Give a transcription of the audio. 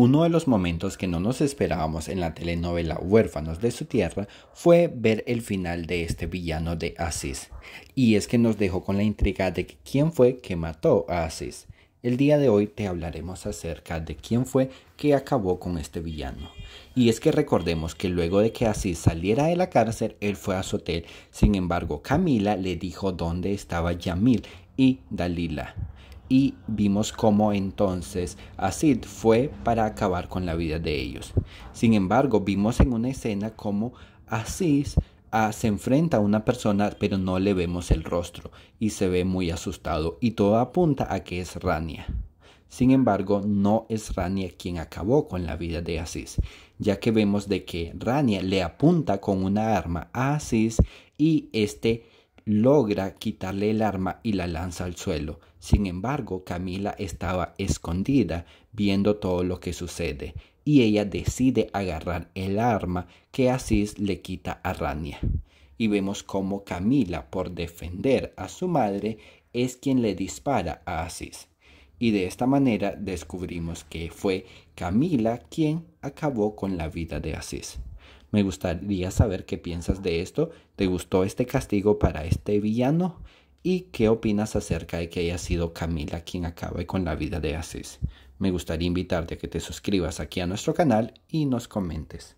Uno de los momentos que no nos esperábamos en la telenovela Huérfanos de su tierra fue ver el final de este villano de Asís, y es que nos dejó con la intriga de quién fue que mató a Asís. El día de hoy te hablaremos acerca de quién fue que acabó con este villano. Y es que recordemos que luego de que Asís saliera de la cárcel, él fue a su hotel. Sin embargo, Camila le dijo dónde estaba Yamil y Dalila y vimos cómo entonces Asid fue para acabar con la vida de ellos. Sin embargo, vimos en una escena cómo Aziz ah, se enfrenta a una persona pero no le vemos el rostro y se ve muy asustado y todo apunta a que es Rania. Sin embargo, no es Rania quien acabó con la vida de Asís, ya que vemos de que Rania le apunta con una arma a Asís y este logra quitarle el arma y la lanza al suelo. Sin embargo, Camila estaba escondida viendo todo lo que sucede y ella decide agarrar el arma que Asís le quita a Rania. Y vemos cómo Camila, por defender a su madre, es quien le dispara a Asís. Y de esta manera descubrimos que fue Camila quien acabó con la vida de Asís. Me gustaría saber qué piensas de esto. ¿Te gustó este castigo para este villano? ¿Y qué opinas acerca de que haya sido Camila quien acabe con la vida de Aziz? Me gustaría invitarte a que te suscribas aquí a nuestro canal y nos comentes.